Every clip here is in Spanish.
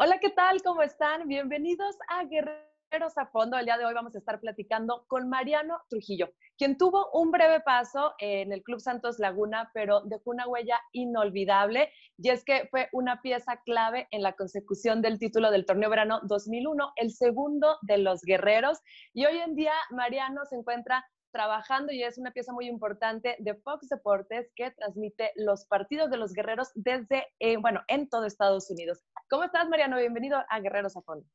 Hola, ¿qué tal? ¿Cómo están? Bienvenidos a Guerreros a Fondo. El día de hoy vamos a estar platicando con Mariano Trujillo, quien tuvo un breve paso en el Club Santos Laguna, pero dejó una huella inolvidable y es que fue una pieza clave en la consecución del título del torneo verano 2001, el segundo de los Guerreros. Y hoy en día Mariano se encuentra trabajando y es una pieza muy importante de Fox Deportes que transmite los partidos de los guerreros desde, eh, bueno, en todo Estados Unidos. ¿Cómo estás, Mariano? Bienvenido a a Fondo.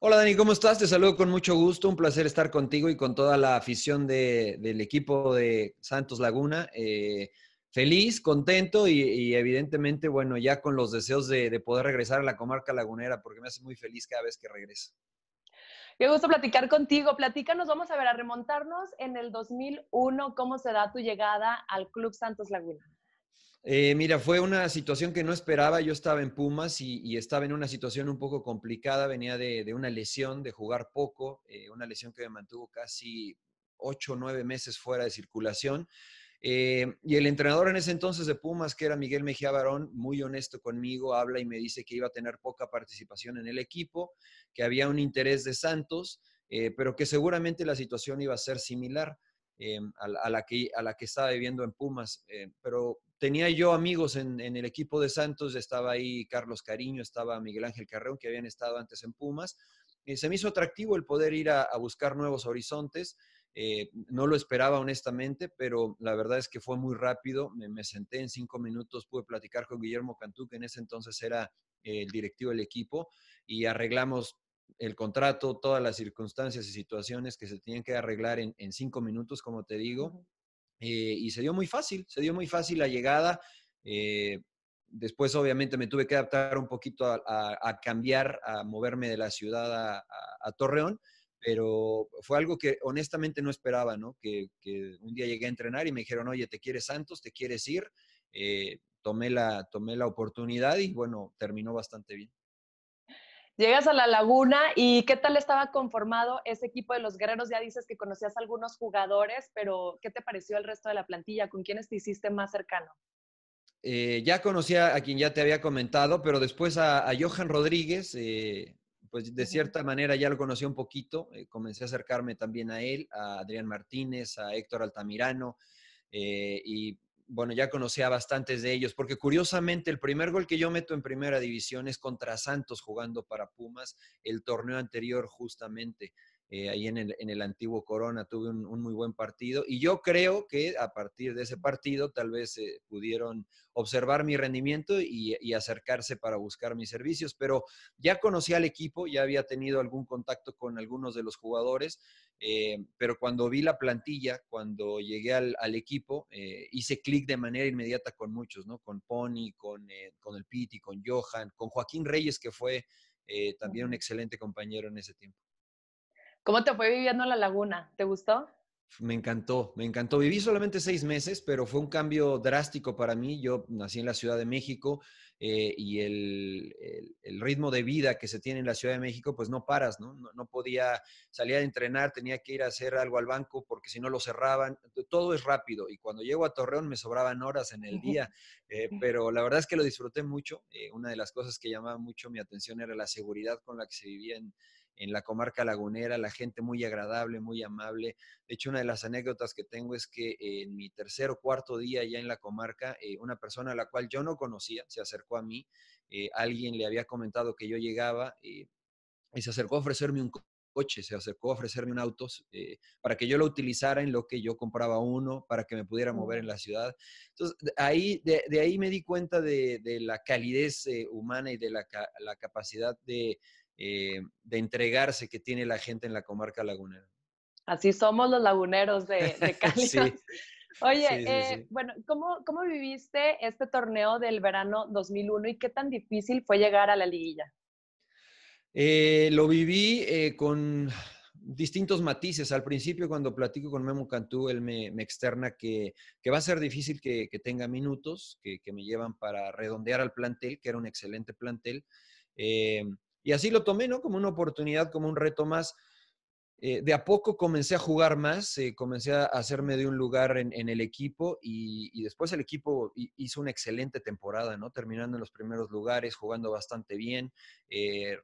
Hola, Dani, ¿cómo estás? Te saludo con mucho gusto. Un placer estar contigo y con toda la afición del equipo de Santos Laguna. Eh, feliz, contento y, evidentemente, bueno, ya con los deseos de, de poder regresar a la comarca lagunera, porque me hace muy feliz cada vez que regreso. Qué gusto platicar contigo. Platícanos, vamos a ver, a remontarnos en el 2001, cómo se da tu llegada al Club Santos Laguna. Eh, mira, fue una situación que no esperaba. Yo estaba en Pumas y, estaba en una situación un poco complicada. Venía de, una lesión, de jugar poco, eh, una lesión que me mantuvo casi ocho o nueve meses fuera de circulación. Eh, y el entrenador en ese entonces de Pumas, que era Miguel Mejía Barón, muy honesto conmigo, habla y me dice que iba a tener poca participación en el equipo, que había un interés de Santos, pero que seguramente la situación iba a ser similar. Em, a, la que, a la que estaba viviendo en Pumas. Eh, pero tenía yo amigos en, el equipo de Santos, estaba ahí Carlos Cariño, estaba Miguel Ángel Carreón, que habían estado antes en Pumas. se me hizo atractivo el poder ir a, buscar nuevos horizontes. Eh, no lo esperaba honestamente, pero la verdad es que fue muy rápido. Me, senté en cinco minutos, pude platicar con Guillermo Cantú, que en ese entonces era eh, el directivo del equipo, y arreglamos el contrato, todas las circunstancias y situaciones que se tenían que arreglar en, cinco minutos, como te digo. Eh, y se dio muy fácil, se dio muy fácil la llegada. Eh, después, obviamente, me tuve que adaptar un poquito a, cambiar, a moverme de la ciudad a, Torreón, pero fue algo que honestamente no esperaba, ¿no? Que, un día llegué a entrenar y me dijeron, oye, ¿te quieres Santos? ¿Te quieres ir? Eh, tomé, la, tomé la oportunidad y bueno, terminó bastante bien. Llegas a la laguna y ¿qué tal estaba conformado ese equipo de los guerreros? Ya dices que conocías a algunos jugadores, pero ¿qué te pareció el resto de la plantilla? ¿Con quiénes te hiciste más cercano? Eh, ya conocía a quien ya te había comentado, pero después a, Johan Rodríguez, eh, pues de cierta manera ya lo conocí un poquito. Eh, comencé a acercarme también a él, a Adrián Martínez, a Héctor Altamirano, y bueno, ya conocía bastantes de ellos, porque curiosamente el primer gol que yo meto en primera división es contra Santos jugando para Pumas el torneo anterior justamente. Eh, ahí en el, antiguo Corona tuve un, muy buen partido y yo creo que a partir de ese partido tal vez eh, pudieron observar mi rendimiento y, acercarse para buscar mis servicios, pero ya conocí al equipo, ya había tenido algún contacto con algunos de los jugadores, eh, pero cuando vi la plantilla, cuando llegué al, equipo, hice clic de manera inmediata con muchos, ¿no? Con Pony, con, con el Piti, con Johan, con Joaquín Reyes, que fue también un excelente compañero en ese tiempo. ¿Cómo te fue viviendo en la laguna? ¿Te gustó? Me encantó, me encantó. Viví solamente seis meses, pero fue un cambio drástico para mí. Yo nací en la Ciudad de México eh, y el, ritmo de vida que se tiene en la Ciudad de México, pues no paras, ¿no? ¿no? podía salir a entrenar, tenía que ir a hacer algo al banco porque si no lo cerraban. Todo es rápido y cuando llego a Torreón me sobraban horas en el día, eh, pero la verdad es que lo disfruté mucho. Eh, una de las cosas que llamaba mucho mi atención era la seguridad con la que se vivía en, en la comarca lagunera, la gente muy agradable, muy amable. De hecho, una de las anécdotas que tengo es que en mi tercer o cuarto día ya en la comarca, eh, una persona a la cual yo no conocía se acercó a mí, eh, alguien le había comentado que yo llegaba eh, y se acercó a ofrecerme un coche, se acercó a ofrecerme un auto para que yo lo utilizara en lo que yo compraba uno, para que me pudiera mover mm. en la ciudad. Entonces, ahí, de, ahí me di cuenta de, la calidez humana y de la capacidad de, eh, de entregarse que tiene la gente en la comarca lagunera. Así somos los laguneros de, Cali. Oye, eh, bueno, ¿cómo, ¿cómo viviste este torneo del verano 2001 y qué tan difícil fue llegar a la liguilla? Eh, lo viví con distintos matices. Al principio, cuando platico con Memo Cantú, él me, externa que, va a ser difícil que, tenga minutos, que, me llevan para redondear al plantel, que era un excelente plantel. Y así lo tomé, ¿no? Como una oportunidad, como un reto más. Eh, de a poco comencé a jugar más, eh, comencé a hacerme de un lugar en, el equipo y, después el equipo hizo una excelente temporada, ¿no? Terminando en los primeros lugares, jugando bastante bien, eh,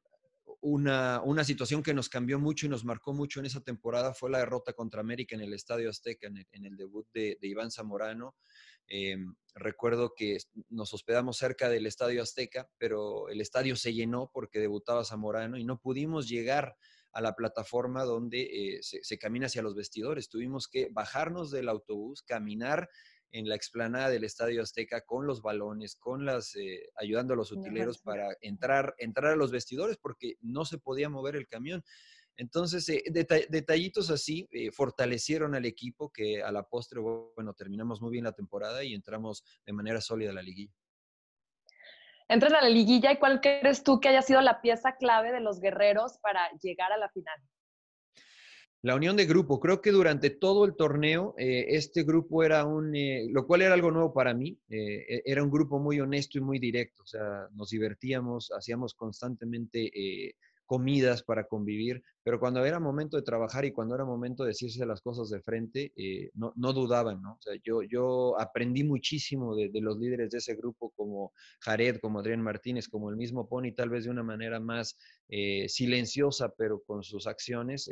una, situación que nos cambió mucho y nos marcó mucho en esa temporada fue la derrota contra América en el Estadio Azteca, en el, debut de, Iván Zamorano. Em, recuerdo que nos hospedamos cerca del Estadio Azteca, pero el estadio se llenó porque debutaba Zamorano y no pudimos llegar a la plataforma donde eh, se, se, camina hacia los vestidores. Tuvimos que bajarnos del autobús, caminar en la explanada del Estadio Azteca con los balones, con las eh, ayudando a los utileros para entrar, entrar a los vestidores porque no se podía mover el camión. Entonces, eh, detallitos así eh, fortalecieron al equipo que a la postre, bueno, terminamos muy bien la temporada y entramos de manera sólida a la liguilla. Entras a la liguilla y cuál crees tú que haya sido la pieza clave de los guerreros para llegar a la final? La unión de grupo, creo que durante todo el torneo eh, este grupo era un, eh, lo cual era algo nuevo para mí, eh, e, era un grupo muy honesto y muy directo, o sea, nos divertíamos, hacíamos constantemente comidas para convivir, pero cuando era momento de trabajar y cuando era momento de decirse las cosas de frente, no, no, dudaban, ¿no? O sea, yo, yo aprendí muchísimo de, de, los líderes de ese grupo como Jared, como Adrián Martínez, como el mismo Pony, tal vez de una manera más silenciosa, pero con sus acciones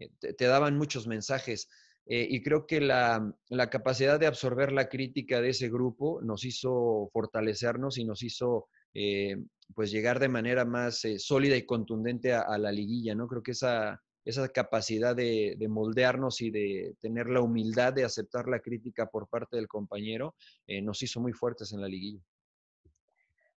eh, te, daban muchos mensajes. Eh, y creo que la, capacidad de absorber la crítica de ese grupo nos hizo fortalecernos y nos hizo eh, pues llegar de manera más sólida y contundente a, la liguilla, ¿no? Creo que esa, esa capacidad de, moldearnos y de tener la humildad de aceptar la crítica por parte del compañero nos hizo muy fuertes en la liguilla.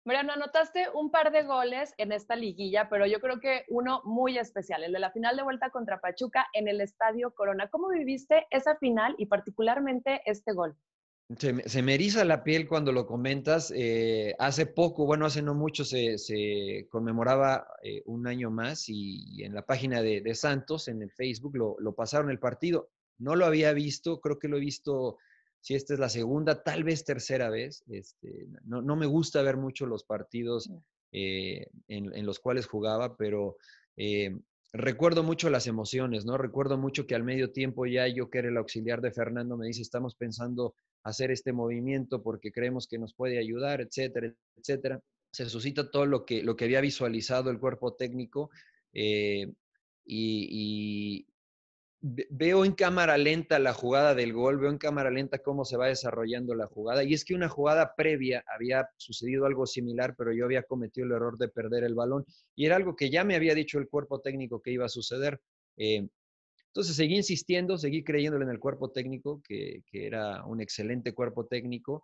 Mariano, anotaste un par de goles en esta liguilla, pero yo creo que uno muy especial, el de la final de vuelta contra Pachuca en el Estadio Corona. ¿Cómo viviste esa final y particularmente este gol? Se, me eriza la piel cuando lo comentas. Eh, hace poco, bueno, hace no mucho, se, conmemoraba eh, un año más y, en la página de, Santos, en el Facebook, lo pasaron el partido. No lo había visto, creo que lo he visto si esta es la segunda, tal vez tercera vez. Este, no, me gusta ver mucho los partidos eh, en, los cuales jugaba, pero eh, recuerdo mucho las emociones, ¿no? Recuerdo mucho que al medio tiempo ya yo, que era el auxiliar de Fernando, me dice, estamos pensando hacer este movimiento porque creemos que nos puede ayudar, etcétera, etcétera. Se suscita todo lo que, había visualizado el cuerpo técnico eh, y veo en cámara lenta la jugada del gol, veo en cámara lenta cómo se va desarrollando la jugada. Y es que una jugada previa había sucedido algo similar, pero yo había cometido el error de perder el balón. Y era algo que ya me había dicho el cuerpo técnico que iba a suceder. Eh, entonces seguí insistiendo, seguí creyéndole en el cuerpo técnico, que, era un excelente cuerpo técnico.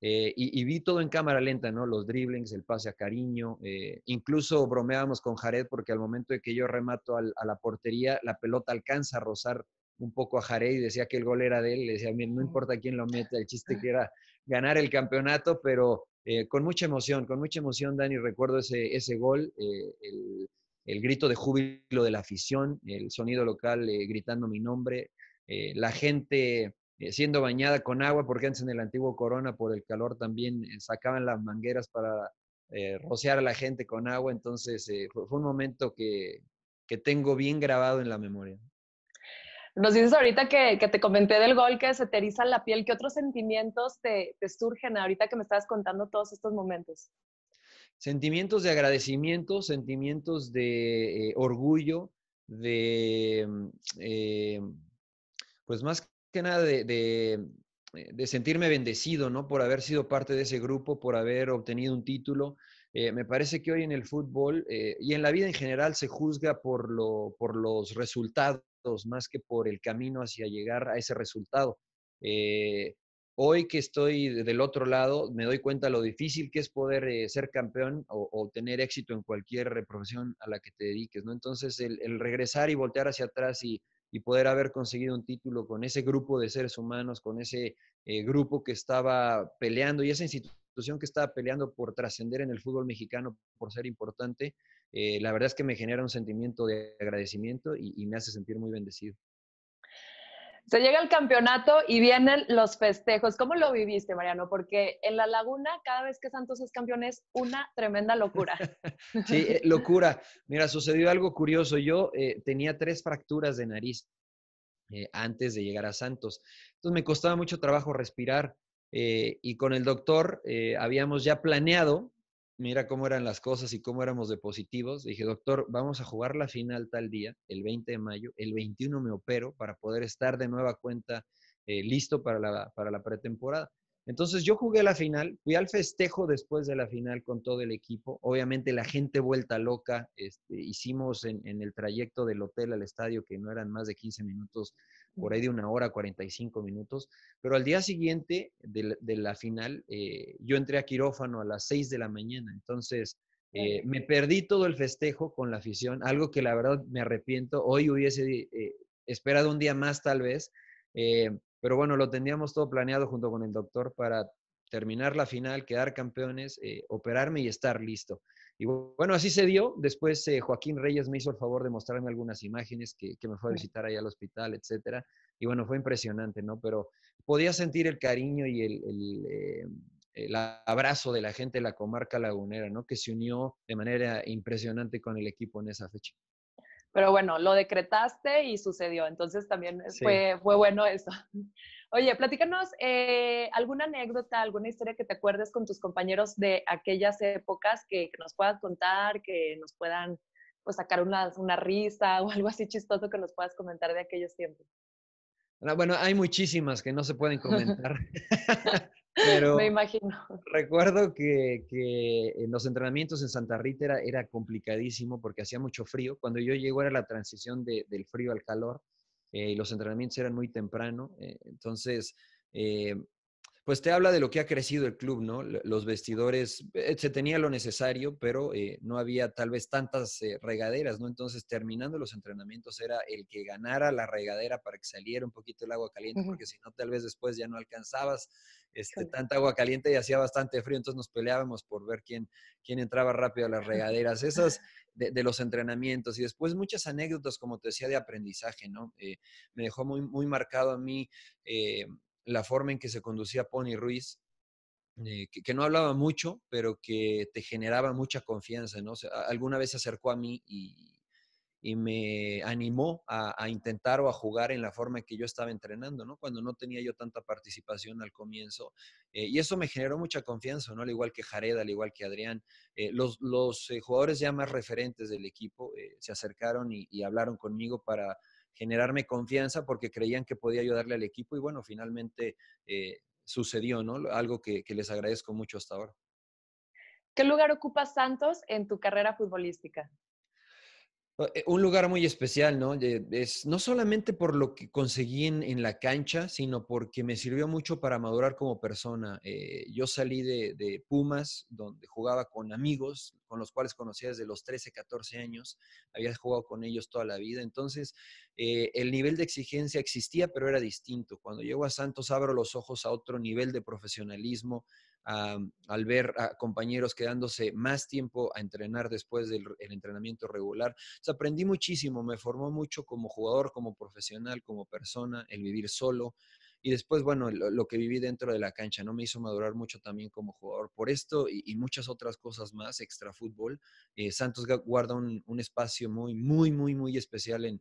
Eh, y, vi todo en cámara lenta, ¿no? Los driblings, el pase a cariño. Eh, incluso bromeábamos con Jared porque al momento de que yo remato a la portería, la pelota alcanza a rozar un poco a Jared y decía que el gol era de él. Le decía, no importa quién lo meta, el chiste ah. que era ganar el campeonato, pero eh, con mucha emoción, con mucha emoción, Dani. Recuerdo ese, ese gol, el, el, grito de júbilo de la afición, el sonido local gritando mi nombre, la gente eh, siendo bañada con agua, porque antes en el antiguo Corona, por el calor también, eh, sacaban las mangueras para eh, rociar a la gente con agua. Entonces, fue, un momento que, que tengo bien grabado en la memoria. Nos dices ahorita que, que, te comenté del gol que se te eriza la piel. ¿Qué otros sentimientos te, te, surgen ahorita que me estabas contando todos estos momentos? Sentimientos de agradecimiento, sentimientos de orgullo, de, mm, pues más que nada eh, de, sentirme bendecido, ¿no? Por haber sido parte de ese grupo, por haber obtenido un título. Eh, me parece que hoy en el fútbol eh, y en la vida en general se juzga por, lo, por los resultados más que por el camino hacia llegar a ese resultado. hoy que estoy del otro lado, me doy cuenta lo difícil que es poder ser campeón o, tener éxito en cualquier profesión a la que te dediques, ¿no? Entonces, el regresar y voltear hacia atrás y y poder haber conseguido un título con ese grupo de seres humanos, con ese eh, grupo que estaba peleando y esa institución que estaba peleando por trascender en el fútbol mexicano, por ser importante, eh, la verdad es que me genera un sentimiento de agradecimiento y me hace sentir muy bendecido. Se llega el campeonato y vienen los festejos. ¿Cómo lo viviste, Mariano? Porque en La Laguna, cada vez que Santos es campeón, es una tremenda locura. sí, eh, locura. Mira, sucedió algo curioso. Yo eh, tenía tres fracturas de nariz eh, antes de llegar a Santos. Entonces me costaba mucho trabajo respirar. y con el doctor habíamos ya planeado mira cómo eran las cosas y cómo éramos de positivos. Dije, doctor, vamos a jugar la final tal día, el 20 de mayo, el 21 me opero para poder estar de nueva cuenta eh, listo para la, para la pretemporada. Entonces yo jugué la final, fui al festejo después de la final con todo el equipo, obviamente la gente vuelta loca, este, hicimos en, el trayecto del hotel al estadio que no eran más de 15 minutos, por ahí de una hora, 45 minutos, pero al día siguiente de, la final eh, yo entré a quirófano a las 6 de la mañana, entonces eh, me perdí todo el festejo con la afición, algo que la verdad me arrepiento, hoy hubiese eh, esperado un día más tal vez. Pero bueno, lo teníamos todo planeado junto con el doctor para terminar la final, quedar campeones, eh, operarme y estar listo. Y bueno, así se dio. Después eh, Joaquín Reyes me hizo el favor de mostrarme algunas imágenes que, me fue a visitar ahí al hospital, etcétera. Y bueno, fue impresionante, ¿no? Pero podía sentir el cariño y el, eh, el, abrazo de la gente de la comarca lagunera, ¿no? Que se unió de manera impresionante con el equipo en esa fecha pero bueno, lo decretaste y sucedió, entonces también fue, fue bueno eso. Oye, platícanos eh, alguna anécdota, alguna historia que te acuerdes con tus compañeros de aquellas épocas que, nos puedas contar, que nos puedan pues, sacar una, una, risa o algo así chistoso que nos puedas comentar de aquellos tiempos. Bueno, hay muchísimas que no se pueden comentar. Me imagino. Recuerdo que, en los entrenamientos en Santa Rita era, complicadísimo porque hacía mucho frío. Cuando yo llego era la transición del frío al calor eh, y los entrenamientos eran muy temprano. Eh, entonces, eh, pues te habla de lo que ha crecido el club, ¿no? Los vestidores, se tenía lo necesario, pero no había tal vez tantas regaderas, ¿no? Entonces, terminando los entrenamientos era el que ganara la regadera para que saliera un poquito el agua caliente, porque si no, tal vez después ya no alcanzabas este, tanta agua caliente y hacía bastante frío, entonces nos peleábamos por ver quién, quién entraba rápido a las regaderas, esas de, los entrenamientos y después muchas anécdotas, como te decía, de aprendizaje, ¿no? Eh, me dejó muy, muy marcado a mí eh, la forma en que se conducía Pony Ruiz, eh, que, no hablaba mucho, pero que te generaba mucha confianza, ¿no? alguna vez se acercó a mí y, y me animó a, intentar o a jugar en la forma en que yo estaba entrenando, ¿no? Cuando no tenía yo tanta participación al comienzo. Eh, y eso me generó mucha confianza, ¿no? Al igual que Jared, al igual que Adrián. Eh, los, eh, jugadores ya más referentes del equipo se acercaron y, hablaron conmigo para generarme confianza porque creían que podía ayudarle al equipo y bueno, finalmente sucedió, ¿no? Algo que, que les agradezco mucho hasta ahora. ¿Qué lugar ocupa Santos en tu carrera futbolística? Eh, un lugar muy especial, ¿no? Es no solamente por lo que conseguí en, la cancha, sino porque me sirvió mucho para madurar como persona. Eh, yo salí de, Pumas, donde jugaba con amigos, con los cuales conocía desde los 13, 14 años. Había jugado con ellos toda la vida. Entonces, eh, el nivel de exigencia existía, pero era distinto. Cuando llego a Santos, abro los ojos a otro nivel de profesionalismo, Mm, al ver a compañeros quedándose más tiempo a entrenar después del entrenamiento regular. se aprendí muchísimo, me formó mucho como jugador, como profesional, como persona, el vivir solo. Y después, bueno, lo, que viví dentro de la cancha, ¿no? Me hizo madurar mucho también como jugador. Por esto y, muchas otras cosas más, extra fútbol, eh, Santos guarda un, espacio muy, muy, muy, muy especial en,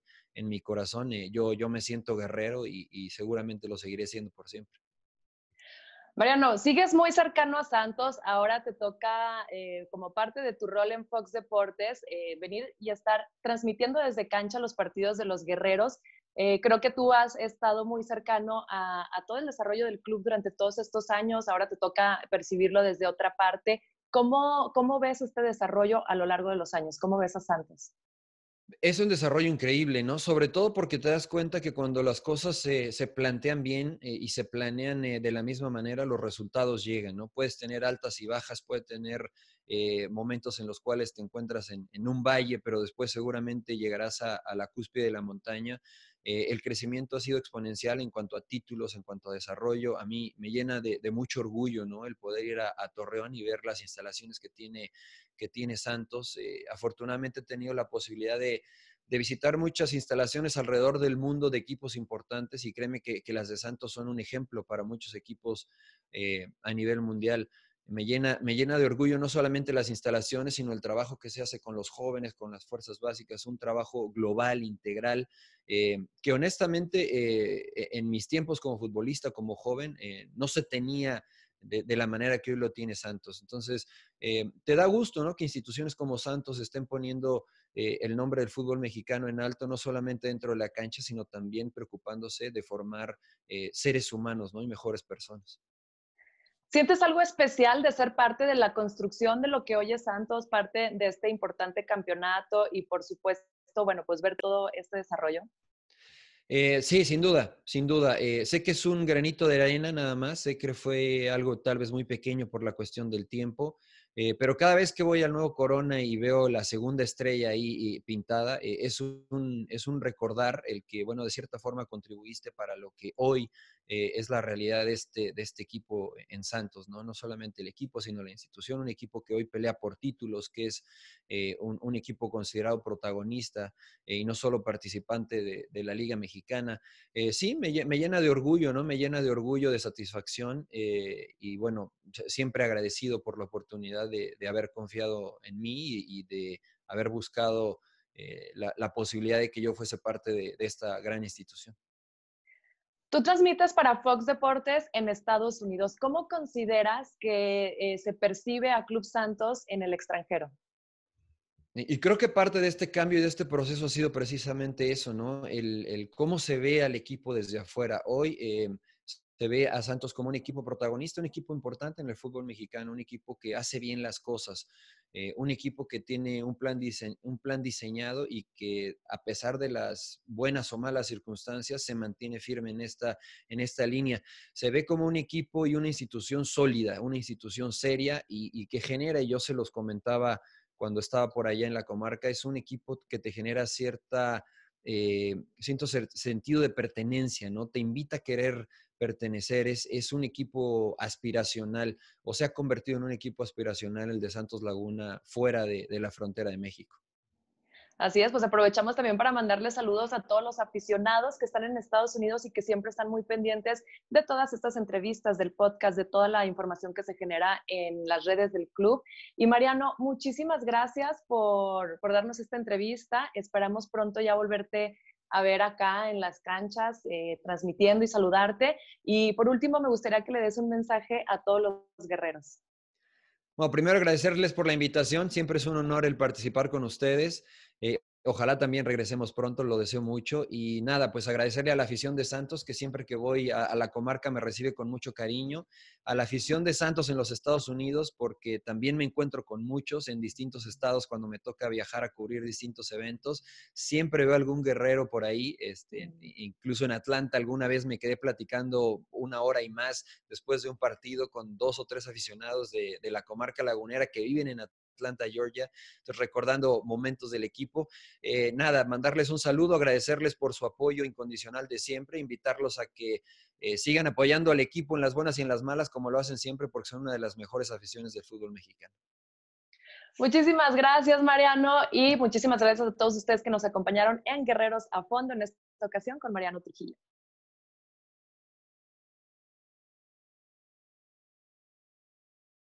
mi corazón. Eh, yo, yo me siento guerrero y seguramente lo seguiré siendo por siempre. Mariano, sigues muy cercano a Santos, ahora te toca eh, como parte de tu rol en Fox Deportes eh, venir y estar transmitiendo desde cancha los partidos de los guerreros. Eh, creo que tú has estado muy cercano a, todo el desarrollo del club durante todos estos años, ahora te toca percibirlo desde otra parte. ¿Cómo, cómo ves este desarrollo a lo largo de los años? ¿Cómo ves a Santos? es un desarrollo increíble, ¿no? Sobre todo porque te das cuenta que cuando las cosas se, se plantean bien eh, y se planean eh, de la misma manera, los resultados llegan, ¿no? Puedes tener altas y bajas, puedes tener eh, momentos en los cuales te encuentras en, en, un valle, pero después seguramente llegarás a, a la cúspide de la montaña eh, el crecimiento ha sido exponencial en cuanto a títulos, en cuanto a desarrollo. A mí me llena de, mucho orgullo, El poder ir a, Torreón y ver las instalaciones que tiene, que tiene Santos. Eh, afortunadamente he tenido la posibilidad de, visitar muchas instalaciones alrededor del mundo de equipos importantes y créeme que, las de Santos son un ejemplo para muchos equipos eh, a nivel mundial me llena, me llena de orgullo no solamente las instalaciones, sino el trabajo que se hace con los jóvenes, con las fuerzas básicas, un trabajo global, integral, eh, que honestamente eh, e, en mis tiempos como futbolista, como joven, eh, no se tenía de, la manera que hoy lo tiene Santos. Entonces, te da gusto ¿no? que instituciones como Santos estén poniendo el nombre del fútbol mexicano en alto, no solamente dentro de la cancha, sino también preocupándose de formar seres humanos ¿no? y mejores personas. ¿Sientes algo especial de ser parte de la construcción de lo que hoy es Santos, parte de este importante campeonato y por supuesto, bueno, pues ver todo este desarrollo? Eh, sí, sin duda, sin duda. Eh, sé que es un granito de arena nada más, sé que fue algo tal vez muy pequeño por la cuestión del tiempo, eh, pero cada vez que voy al nuevo Corona y veo la segunda estrella ahí pintada, es, un, es un recordar el que, bueno, de cierta forma contribuiste para lo que hoy eh, es la realidad de este, de este equipo en Santos, ¿no? No solamente el equipo, sino la institución, un equipo que hoy pelea por títulos, que es eh, un, equipo considerado protagonista eh, y no solo participante de, la Liga Mexicana. sí, me, llena de orgullo, ¿no? Me llena de orgullo, de satisfacción y bueno, siempre agradecido por la oportunidad de, haber confiado en mí y, de haber buscado la, posibilidad de que yo fuese parte de esta gran institución. Tú transmites para Fox Deportes en Estados Unidos. ¿Cómo consideras que eh, se percibe a Club Santos en el extranjero? Y creo que parte de este cambio y de este proceso ha sido precisamente eso, ¿no? El, cómo se ve al equipo desde afuera. Hoy em, se ve a Santos como un equipo protagonista, un equipo importante en el fútbol mexicano, un equipo que hace bien las cosas. Eh, un equipo que tiene un plan, un plan diseñado y que a pesar de las buenas o malas circunstancias se mantiene firme en esta, en esta línea. Se ve como un equipo y una institución sólida, una institución seria y, que genera, y yo se los comentaba cuando estaba por allá en la comarca, es un equipo que te genera cierta... Eh, sentido de pertenencia, ¿no? Te invita a querer pertenecer. Es, es un equipo aspiracional o se ha convertido en un equipo aspiracional el de Santos Laguna fuera de, la frontera de México. Así es, pues aprovechamos también para mandarle saludos a todos los aficionados que están en Estados Unidos y que siempre están muy pendientes de todas estas entrevistas, del podcast, de toda la información que se genera en las redes del club. Y Mariano, muchísimas gracias por, por darnos esta entrevista. Esperamos pronto ya volverte a ver acá en las canchas, eh, transmitiendo y saludarte. Y por último, me gustaría que le des un mensaje a todos los guerreros. Bueno, primero agradecerles por la invitación. Siempre es un honor el participar con ustedes. Eh, Ojalá también regresemos pronto, lo deseo mucho. Y nada, pues agradecerle a la afición de Santos, que siempre que voy a, la comarca me recibe con mucho cariño. A la afición de Santos en los Estados Unidos, porque también me encuentro con muchos en distintos estados cuando me toca viajar a cubrir distintos eventos. Siempre veo algún guerrero por ahí, este, mm. incluso en Atlanta alguna vez me quedé platicando una hora y más después de un partido con dos o tres aficionados de, de la comarca lagunera que viven en Atlanta Atlanta, Georgia. recordando momentos del equipo. Eh, nada, mandarles un saludo, agradecerles por su apoyo incondicional de siempre, invitarlos a que eh, sigan apoyando al equipo en las buenas y en las malas, como lo hacen siempre, porque son una de las mejores aficiones del fútbol mexicano. Muchísimas gracias, Mariano, y muchísimas gracias a todos ustedes que nos acompañaron en Guerreros a Fondo en esta ocasión con Mariano Trujillo.